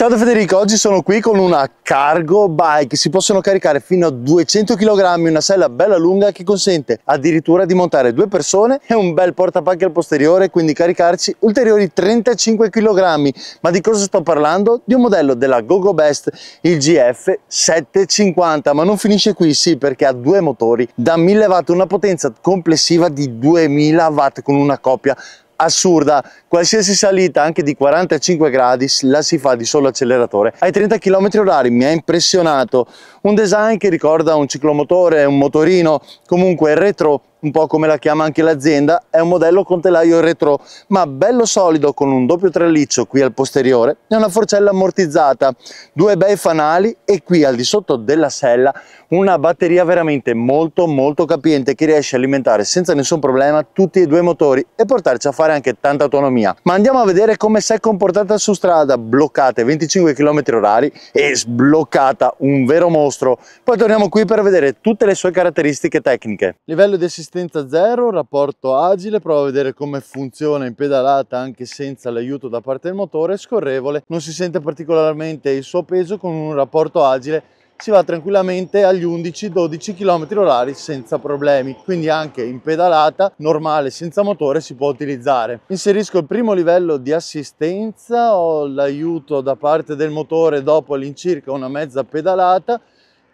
Ciao da Federico, oggi sono qui con una cargo bike, si possono caricare fino a 200 kg, una sella bella lunga che consente addirittura di montare due persone e un bel portapacchi al posteriore, quindi caricarci ulteriori 35 kg. Ma di cosa sto parlando? Di un modello della GoGo Best, il GF 750, ma non finisce qui, sì, perché ha due motori da 1000 watt, una potenza complessiva di 2000 watt con una coppia assurda qualsiasi salita anche di 45 gradi la si fa di solo acceleratore ai 30 km h mi ha impressionato un design che ricorda un ciclomotore un motorino comunque retro un po' come la chiama anche l'azienda, è un modello con telaio retro, ma bello solido con un doppio traliccio qui al posteriore e una forcella ammortizzata, due bei fanali e qui al di sotto della sella una batteria veramente molto molto capiente che riesce a alimentare senza nessun problema tutti e due i motori e portarci a fare anche tanta autonomia. Ma andiamo a vedere come si è comportata su strada, bloccate 25 km orari e sbloccata un vero mostro. Poi torniamo qui per vedere tutte le sue caratteristiche tecniche. Livello di assistenza resistenza zero, rapporto agile, provo a vedere come funziona in pedalata anche senza l'aiuto da parte del motore, scorrevole, non si sente particolarmente il suo peso con un rapporto agile si va tranquillamente agli 11-12 km h senza problemi, quindi anche in pedalata normale senza motore si può utilizzare. Inserisco il primo livello di assistenza, ho l'aiuto da parte del motore dopo all'incirca una mezza pedalata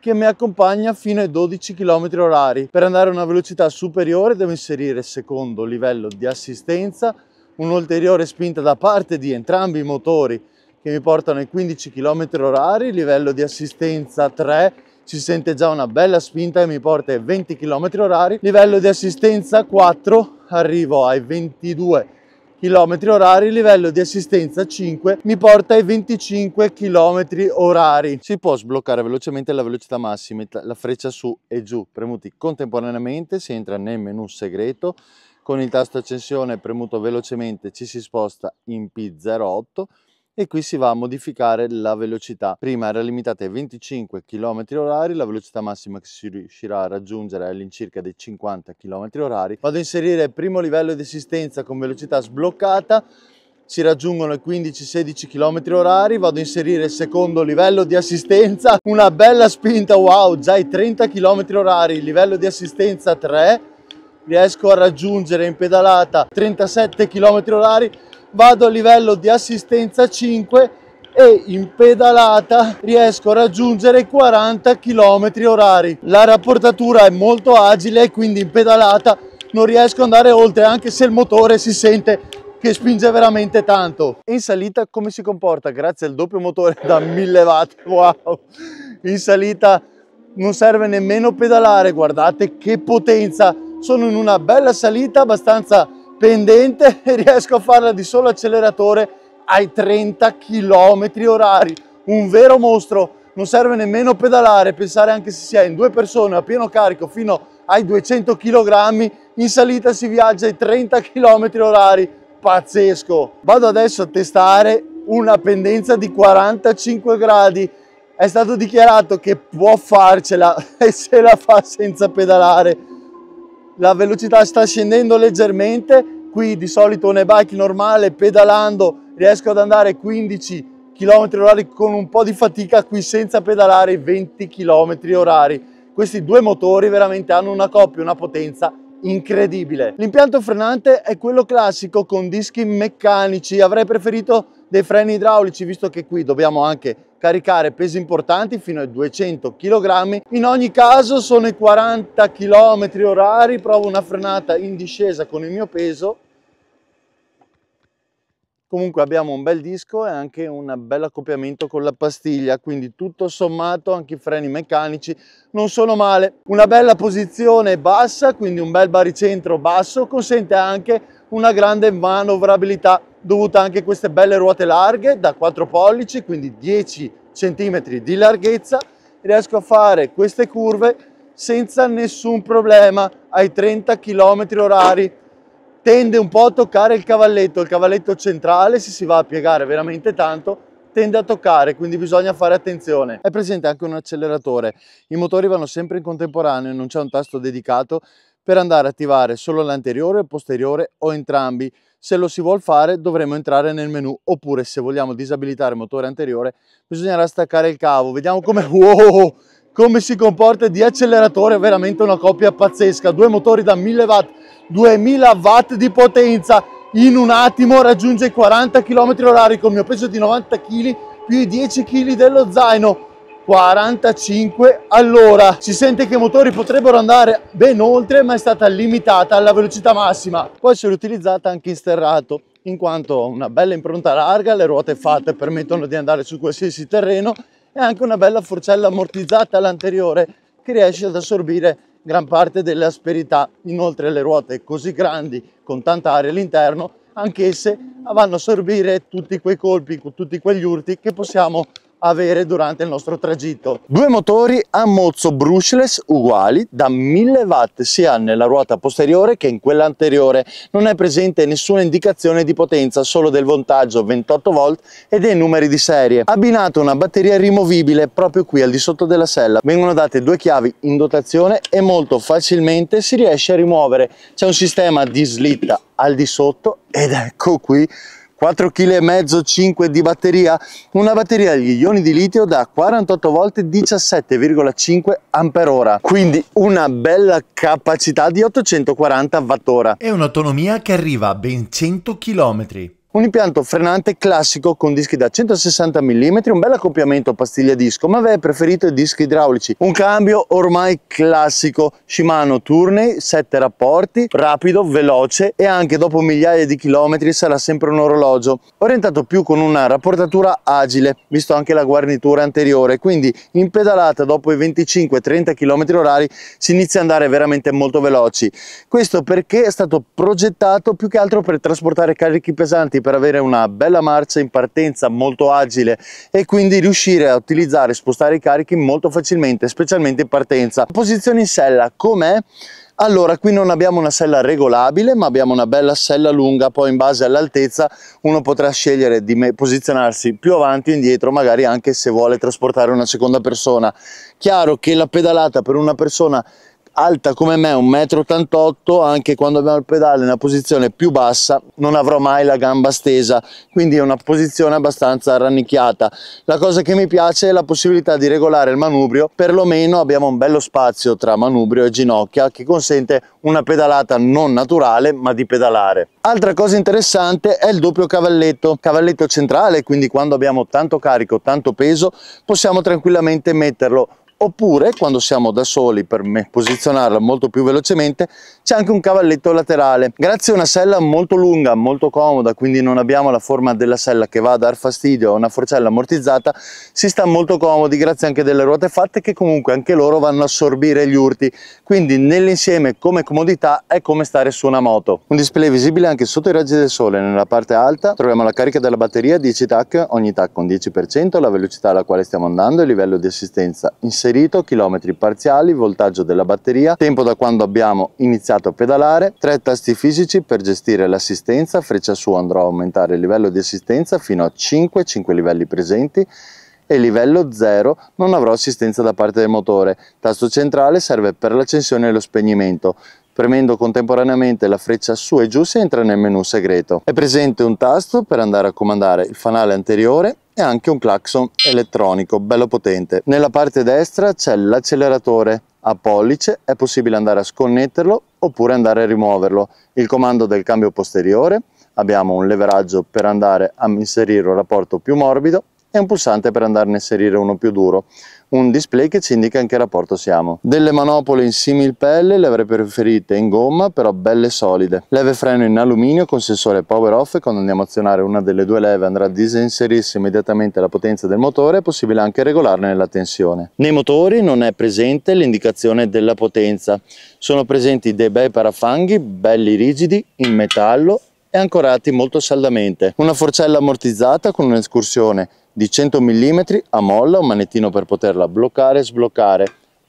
che mi accompagna fino ai 12 km h Per andare a una velocità superiore devo inserire secondo livello di assistenza, un'ulteriore spinta da parte di entrambi i motori che mi portano ai 15 km h livello di assistenza 3, si sente già una bella spinta e mi porta ai 20 km h livello di assistenza 4, arrivo ai 22 km km orari, livello di assistenza 5 mi porta ai 25 km orari. Si può sbloccare velocemente la velocità massima, la freccia su e giù, premuti contemporaneamente, si entra nel menu segreto, con il tasto accensione premuto velocemente ci si sposta in P08, e qui si va a modificare la velocità. Prima era limitata ai 25 km h la velocità massima che si riuscirà a raggiungere è all'incirca dei 50 km h Vado a inserire il primo livello di assistenza con velocità sbloccata, si raggiungono i 15-16 km orari, vado a inserire il secondo livello di assistenza, una bella spinta, wow, già i 30 km orari, livello di assistenza 3, riesco a raggiungere in pedalata 37 km orari, vado a livello di assistenza 5 e in pedalata riesco a raggiungere 40 km orari. La rapportatura è molto agile quindi in pedalata non riesco ad andare oltre anche se il motore si sente che spinge veramente tanto. In salita come si comporta? Grazie al doppio motore da 1000 watt, wow! In salita non serve nemmeno pedalare, guardate che potenza! Sono in una bella salita abbastanza pendente e riesco a farla di solo acceleratore ai 30 km orari un vero mostro non serve nemmeno pedalare pensare anche se si è in due persone a pieno carico fino ai 200 kg in salita si viaggia ai 30 km orari pazzesco vado adesso a testare una pendenza di 45 gradi è stato dichiarato che può farcela e se la fa senza pedalare la velocità sta scendendo leggermente, qui di solito un e-bike normale pedalando riesco ad andare 15 km orari con un po' di fatica, qui senza pedalare 20 km orari. Questi due motori veramente hanno una coppia, una potenza incredibile. L'impianto frenante è quello classico con dischi meccanici, avrei preferito dei freni idraulici, visto che qui dobbiamo anche caricare pesi importanti fino ai 200 kg. In ogni caso sono i 40 km orari, provo una frenata in discesa con il mio peso. Comunque abbiamo un bel disco e anche un bel accoppiamento con la pastiglia, quindi tutto sommato anche i freni meccanici non sono male. Una bella posizione bassa, quindi un bel baricentro basso, consente anche una grande manovrabilità dovuta anche a queste belle ruote larghe da 4 pollici, quindi 10 cm di larghezza, riesco a fare queste curve senza nessun problema ai 30 km orari. Tende un po' a toccare il cavalletto, il cavalletto centrale se si va a piegare veramente tanto tende a toccare, quindi bisogna fare attenzione. È presente anche un acceleratore, i motori vanno sempre in contemporaneo, non c'è un tasto dedicato, per andare a attivare solo l'anteriore, il posteriore o entrambi. Se lo si vuol fare dovremo entrare nel menu oppure se vogliamo disabilitare il motore anteriore bisognerà staccare il cavo. Vediamo come, wow, come si comporta di acceleratore, veramente una coppia pazzesca. Due motori da 1000 watt, 2000 watt di potenza. In un attimo raggiunge i 40 km h con il mio peso di 90 kg più i 10 kg dello zaino 45 all'ora si sente che i motori potrebbero andare ben oltre ma è stata limitata alla velocità massima può essere utilizzata anche in sterrato in quanto ha una bella impronta larga le ruote fatte permettono di andare su qualsiasi terreno e anche una bella forcella ammortizzata all'anteriore che riesce ad assorbire gran parte delle asperità inoltre le ruote così grandi con tanta aria all'interno anch'esse vanno a assorbire tutti quei colpi tutti quegli urti che possiamo avere durante il nostro tragitto. Due motori a mozzo brushless uguali da 1000 watt sia nella ruota posteriore che in quella anteriore. Non è presente nessuna indicazione di potenza, solo del voltaggio 28 volt e dei numeri di serie. Abbinato una batteria rimovibile proprio qui al di sotto della sella. Vengono date due chiavi in dotazione e molto facilmente si riesce a rimuovere. C'è un sistema di slitta al di sotto ed ecco qui 4,5 kg 5 di batteria, una batteria agli ioni di litio da 48 volte 17,5 ampere ora quindi una bella capacità di 840 watt ora E un'autonomia che arriva a ben 100 km un impianto frenante classico con dischi da 160 mm, un bel accoppiamento pastiglia disco, ma avrei preferito i dischi idraulici. Un cambio ormai classico, Shimano Tourney, 7 rapporti, rapido, veloce e anche dopo migliaia di chilometri sarà sempre un orologio, orientato più con una rapportatura agile, visto anche la guarnitura anteriore, quindi in pedalata dopo i 25-30 km orari si inizia ad andare veramente molto veloci. Questo perché è stato progettato più che altro per trasportare carichi pesanti per avere una bella marcia in partenza molto agile e quindi riuscire a utilizzare e spostare i carichi molto facilmente specialmente in partenza posizione in sella com'è allora qui non abbiamo una sella regolabile ma abbiamo una bella sella lunga poi in base all'altezza uno potrà scegliere di posizionarsi più avanti o indietro magari anche se vuole trasportare una seconda persona chiaro che la pedalata per una persona alta come me 1,88 m anche quando abbiamo il pedale in una posizione più bassa non avrò mai la gamba stesa quindi è una posizione abbastanza rannicchiata la cosa che mi piace è la possibilità di regolare il manubrio perlomeno abbiamo un bello spazio tra manubrio e ginocchia che consente una pedalata non naturale ma di pedalare altra cosa interessante è il doppio cavalletto cavalletto centrale quindi quando abbiamo tanto carico tanto peso possiamo tranquillamente metterlo oppure quando siamo da soli per posizionarla molto più velocemente c'è anche un cavalletto laterale grazie a una sella molto lunga molto comoda quindi non abbiamo la forma della sella che va a dar fastidio a una forcella ammortizzata si sta molto comodi grazie anche delle ruote fatte che comunque anche loro vanno a assorbire gli urti quindi nell'insieme come comodità è come stare su una moto un display visibile anche sotto i raggi del sole nella parte alta troviamo la carica della batteria 10 tac ogni tac con 10% la velocità alla quale stiamo andando il livello di assistenza in inserito, chilometri parziali, voltaggio della batteria, tempo da quando abbiamo iniziato a pedalare, tre tasti fisici per gestire l'assistenza, freccia su andrò a aumentare il livello di assistenza fino a 5, 5 livelli presenti, e livello 0 non avrò assistenza da parte del motore. Tasto centrale serve per l'accensione e lo spegnimento. Premendo contemporaneamente la freccia su e giù si entra nel menu segreto. È presente un tasto per andare a comandare il fanale anteriore e anche un clacson elettronico bello potente. Nella parte destra c'è l'acceleratore a pollice, è possibile andare a sconnetterlo oppure andare a rimuoverlo. Il comando del cambio posteriore, abbiamo un leveraggio per andare a inserire un rapporto più morbido e un pulsante per andarne a inserire uno più duro un display che ci indica in che rapporto siamo. Delle manopole in simil pelle le avrei preferite in gomma però belle solide. Leve freno in alluminio con sensore power off e quando andiamo a azionare una delle due leve andrà a disinserirsi immediatamente la potenza del motore è possibile anche regolarne la tensione. Nei motori non è presente l'indicazione della potenza. Sono presenti dei bei parafanghi belli rigidi in metallo e ancorati molto saldamente. Una forcella ammortizzata con un'escursione di 100 mm a molla, un manettino per poterla bloccare e sbloccare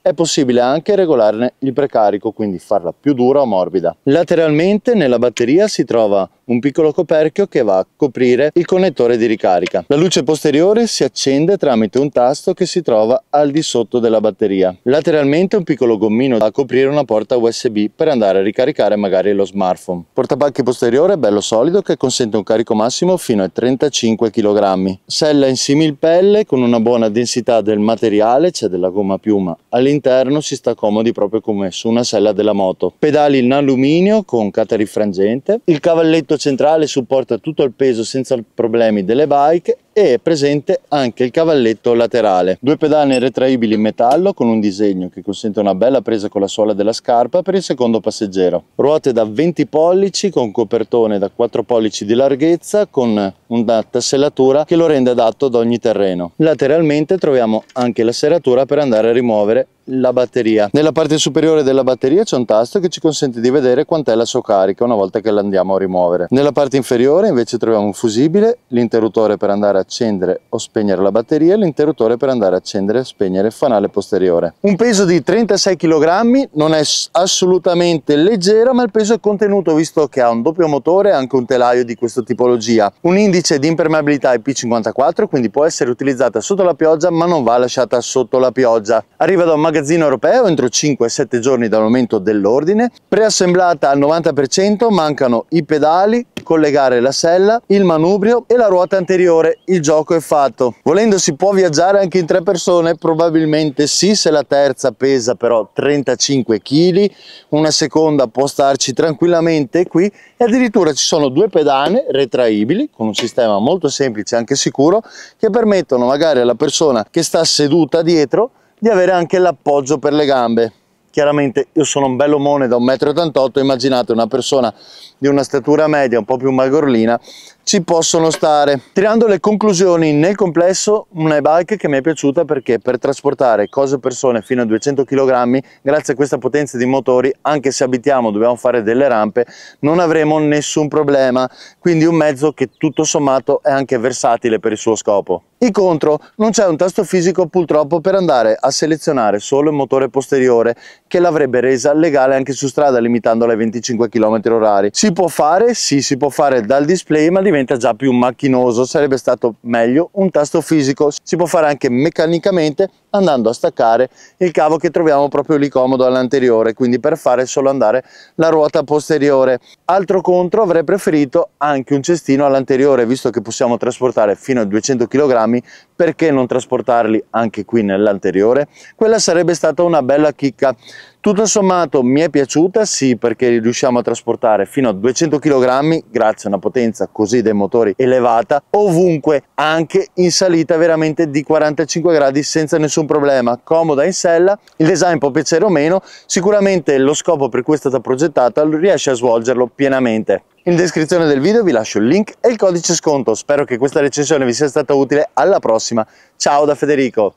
è possibile anche regolarne il precarico, quindi farla più dura o morbida. Lateralmente nella batteria si trova un piccolo coperchio che va a coprire il connettore di ricarica. La luce posteriore si accende tramite un tasto che si trova al di sotto della batteria. Lateralmente un piccolo gommino da coprire una porta USB per andare a ricaricare magari lo smartphone. Portapacchi posteriore bello solido che consente un carico massimo fino ai 35 kg. Sella in similpelle con una buona densità del materiale, c'è della gomma piuma all'interno all'interno si sta comodi proprio come su una sella della moto. Pedali in alluminio con catarifrangente, il cavalletto centrale supporta tutto il peso senza problemi delle bike e è presente anche il cavalletto laterale. Due pedane retraibili in metallo con un disegno che consente una bella presa con la suola della scarpa per il secondo passeggero. Ruote da 20 pollici con copertone da 4 pollici di larghezza con una tassellatura che lo rende adatto ad ogni terreno. Lateralmente troviamo anche la serratura per andare a rimuovere la batteria. Nella parte superiore della batteria c'è un tasto che ci consente di vedere quant'è la sua carica una volta che la andiamo a rimuovere. Nella parte inferiore invece troviamo un fusibile, l'interruttore per andare a accendere o spegnere la batteria e l'interruttore per andare a accendere e spegnere il fanale posteriore. Un peso di 36 kg non è assolutamente leggero ma il peso è contenuto visto che ha un doppio motore e anche un telaio di questa tipologia. Un indice di impermeabilità IP54 quindi può essere utilizzata sotto la pioggia ma non va lasciata sotto la pioggia. Arriva da un magazzino europeo entro 5-7 giorni dal momento dell'ordine, preassemblata al 90% mancano i pedali, collegare la sella, il manubrio e la ruota anteriore. Il gioco è fatto. Volendo si può viaggiare anche in tre persone? Probabilmente sì, se la terza pesa però 35 kg, una seconda può starci tranquillamente qui e addirittura ci sono due pedane retraibili con un sistema molto semplice e anche sicuro che permettono magari alla persona che sta seduta dietro di avere anche l'appoggio per le gambe chiaramente io sono un bello mone da 1,88 m, immaginate una persona di una statura media, un po' più magorlina, ci possono stare. Tirando le conclusioni nel complesso, una e-bike che mi è piaciuta perché per trasportare cose e persone fino a 200 kg, grazie a questa potenza di motori, anche se abitiamo, dobbiamo fare delle rampe, non avremo nessun problema. Quindi un mezzo che tutto sommato è anche versatile per il suo scopo. I contro, non c'è un tasto fisico purtroppo per andare a selezionare solo il motore posteriore che l'avrebbe resa legale anche su strada limitandola ai 25 km h Si può fare, sì si può fare dal display ma diventa diventa già più macchinoso sarebbe stato meglio un tasto fisico si può fare anche meccanicamente andando a staccare il cavo che troviamo proprio lì comodo all'anteriore quindi per fare solo andare la ruota posteriore altro contro avrei preferito anche un cestino all'anteriore visto che possiamo trasportare fino a 200 kg perché non trasportarli anche qui nell'anteriore quella sarebbe stata una bella chicca tutto sommato mi è piaciuta sì perché riusciamo a trasportare fino a 200 kg grazie a una potenza così dei motori elevata ovunque anche in salita veramente di 45 gradi senza nessun nessun problema, comoda in sella, il design può piacere o meno, sicuramente lo scopo per cui è stata progettata riesce a svolgerlo pienamente. In descrizione del video vi lascio il link e il codice sconto, spero che questa recensione vi sia stata utile, alla prossima, ciao da Federico!